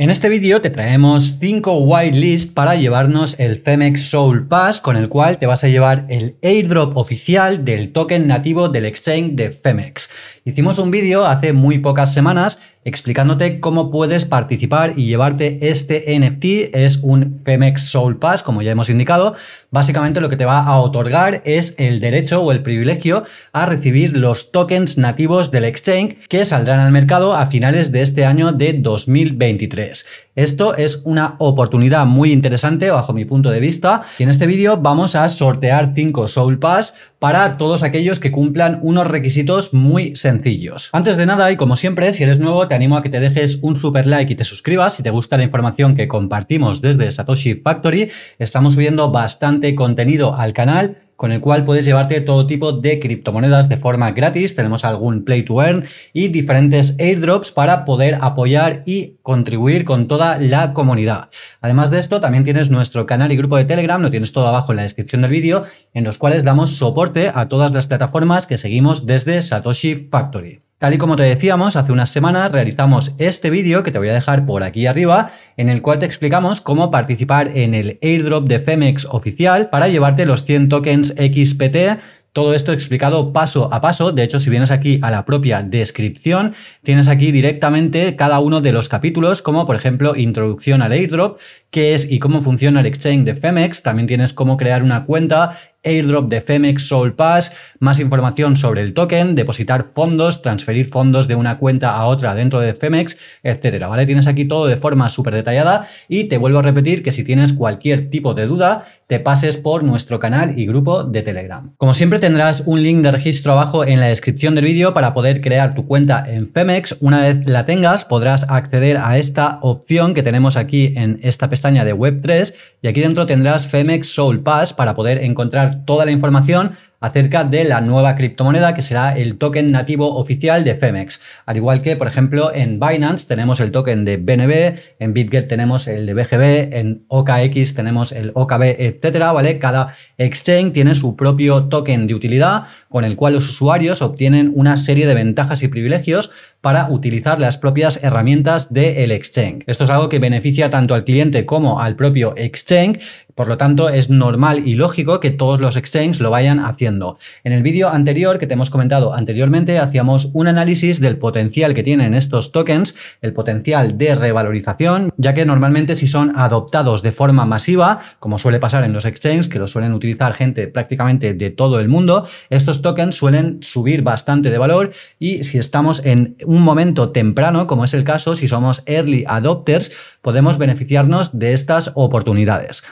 En este vídeo te traemos 5 whitelists para llevarnos el Femex Soul Pass con el cual te vas a llevar el airdrop oficial del token nativo del exchange de Femex. Hicimos un vídeo hace muy pocas semanas explicándote cómo puedes participar y llevarte este NFT. Es un Pemex Soul Pass, como ya hemos indicado. Básicamente lo que te va a otorgar es el derecho o el privilegio a recibir los tokens nativos del exchange que saldrán al mercado a finales de este año de 2023. Esto es una oportunidad muy interesante bajo mi punto de vista y en este vídeo vamos a sortear 5 Soul Pass para todos aquellos que cumplan unos requisitos muy sencillos. Antes de nada, y como siempre, si eres nuevo, te animo a que te dejes un super like y te suscribas si te gusta la información que compartimos desde Satoshi Factory. Estamos subiendo bastante contenido al canal con el cual puedes llevarte todo tipo de criptomonedas de forma gratis. Tenemos algún play to earn y diferentes airdrops para poder apoyar y contribuir con toda la comunidad. Además de esto, también tienes nuestro canal y grupo de Telegram, lo tienes todo abajo en la descripción del vídeo, en los cuales damos soporte a todas las plataformas que seguimos desde Satoshi Factory. Tal y como te decíamos, hace unas semanas realizamos este vídeo que te voy a dejar por aquí arriba, en el cual te explicamos cómo participar en el airdrop de Femex oficial para llevarte los 100 tokens XPT todo esto explicado paso a paso. De hecho, si vienes aquí a la propia descripción, tienes aquí directamente cada uno de los capítulos, como por ejemplo introducción al airdrop, qué es y cómo funciona el exchange de Femex. También tienes cómo crear una cuenta airdrop de Femex Soul Pass, más información sobre el token, depositar fondos, transferir fondos de una cuenta a otra dentro de Femex, etcétera, ¿vale? Tienes aquí todo de forma súper detallada y te vuelvo a repetir que si tienes cualquier tipo de duda, te pases por nuestro canal y grupo de Telegram. Como siempre tendrás un link de registro abajo en la descripción del vídeo para poder crear tu cuenta en Femex. Una vez la tengas podrás acceder a esta opción que tenemos aquí en esta pestaña de Web3 y aquí dentro tendrás Femex Soul Pass para poder encontrar toda la información acerca de la nueva criptomoneda que será el token nativo oficial de Femex. Al igual que, por ejemplo, en Binance tenemos el token de BNB, en BitGet tenemos el de BGB, en OKX tenemos el OKB, etcétera, ¿vale? Cada exchange tiene su propio token de utilidad con el cual los usuarios obtienen una serie de ventajas y privilegios para utilizar las propias herramientas del exchange. Esto es algo que beneficia tanto al cliente como al propio exchange, por lo tanto, es normal y lógico que todos los exchanges lo vayan haciendo. En el vídeo anterior que te hemos comentado anteriormente, hacíamos un análisis del potencial que tienen estos tokens, el potencial de revalorización, ya que normalmente si son adoptados de forma masiva, como suele pasar en los exchanges, que lo suelen utilizar gente prácticamente de todo el mundo, estos tokens suelen subir bastante de valor y si estamos en un momento temprano, como es el caso si somos early adopters, podemos beneficiarnos de estas oportunidades.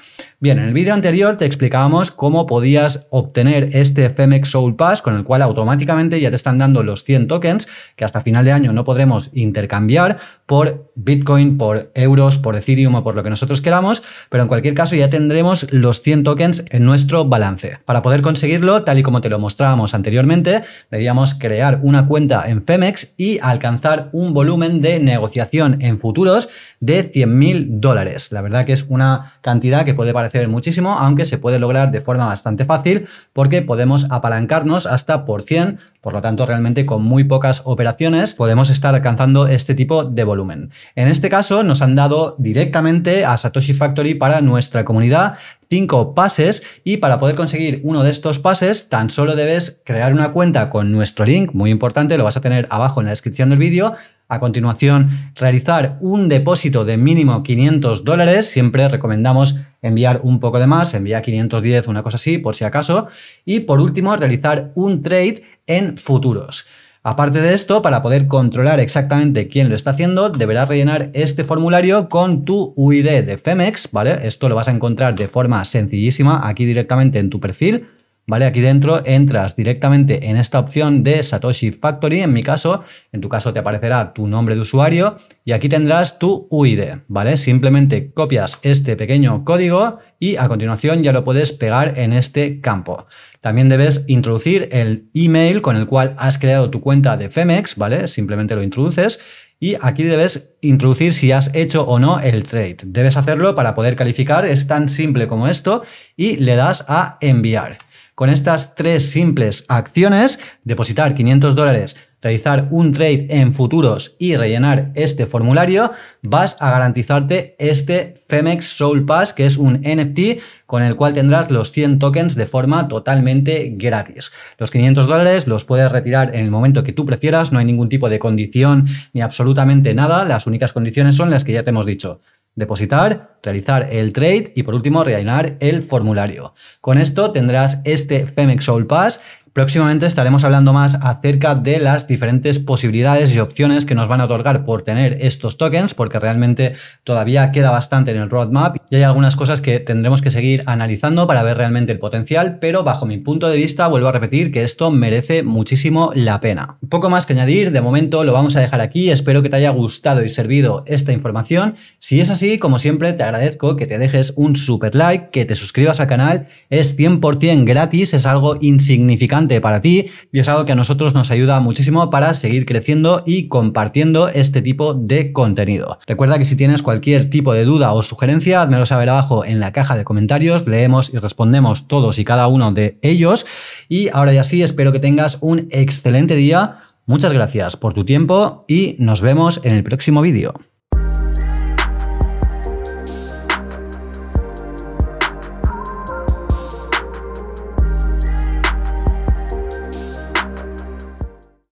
Bien, en el vídeo anterior te explicábamos cómo podías obtener este Femex Soul Pass, con el cual automáticamente ya te están dando los 100 tokens, que hasta final de año no podremos intercambiar por Bitcoin, por euros, por Ethereum o por lo que nosotros queramos, pero en cualquier caso ya tendremos los 100 tokens en nuestro balance. Para poder conseguirlo, tal y como te lo mostrábamos anteriormente, debíamos crear una cuenta en Femex y alcanzar un volumen de negociación en futuros de 100.000 mil dólares. La verdad que es una cantidad que puede parecer muchísimo, aunque se puede lograr de forma bastante fácil porque podemos apalancarnos hasta por 100, por lo tanto realmente con muy pocas operaciones podemos estar alcanzando este tipo de volumen. En este caso nos han dado directamente a Satoshi Factory para nuestra comunidad cinco pases y para poder conseguir uno de estos pases tan solo debes crear una cuenta con nuestro link, muy importante, lo vas a tener abajo en la descripción del vídeo a continuación, realizar un depósito de mínimo 500 dólares. Siempre recomendamos enviar un poco de más, enviar 510, una cosa así, por si acaso. Y por último, realizar un trade en futuros. Aparte de esto, para poder controlar exactamente quién lo está haciendo, deberás rellenar este formulario con tu UID de Femex, ¿vale? Esto lo vas a encontrar de forma sencillísima aquí directamente en tu perfil. ¿vale? Aquí dentro entras directamente en esta opción de Satoshi Factory, en mi caso, en tu caso te aparecerá tu nombre de usuario y aquí tendrás tu UID, ¿vale? Simplemente copias este pequeño código y a continuación ya lo puedes pegar en este campo. También debes introducir el email con el cual has creado tu cuenta de Femex, ¿vale? Simplemente lo introduces y aquí debes introducir si has hecho o no el trade. Debes hacerlo para poder calificar, es tan simple como esto y le das a enviar. Con estas tres simples acciones, depositar 500 dólares, realizar un trade en futuros y rellenar este formulario, vas a garantizarte este Femex Soul Pass, que es un NFT con el cual tendrás los 100 tokens de forma totalmente gratis. Los 500 dólares los puedes retirar en el momento que tú prefieras, no hay ningún tipo de condición ni absolutamente nada, las únicas condiciones son las que ya te hemos dicho depositar, realizar el trade y por último rellenar el formulario. Con esto tendrás este Femex Soul Pass Próximamente estaremos hablando más acerca de las diferentes posibilidades y opciones que nos van a otorgar por tener estos tokens, porque realmente todavía queda bastante en el roadmap y hay algunas cosas que tendremos que seguir analizando para ver realmente el potencial, pero bajo mi punto de vista vuelvo a repetir que esto merece muchísimo la pena. Poco más que añadir, de momento lo vamos a dejar aquí, espero que te haya gustado y servido esta información. Si es así, como siempre, te agradezco que te dejes un super like, que te suscribas al canal, es 100% gratis, es algo insignificante para ti y es algo que a nosotros nos ayuda muchísimo para seguir creciendo y compartiendo este tipo de contenido. Recuerda que si tienes cualquier tipo de duda o sugerencia, lo saber abajo en la caja de comentarios, leemos y respondemos todos y cada uno de ellos. Y ahora ya sí, espero que tengas un excelente día. Muchas gracias por tu tiempo y nos vemos en el próximo vídeo.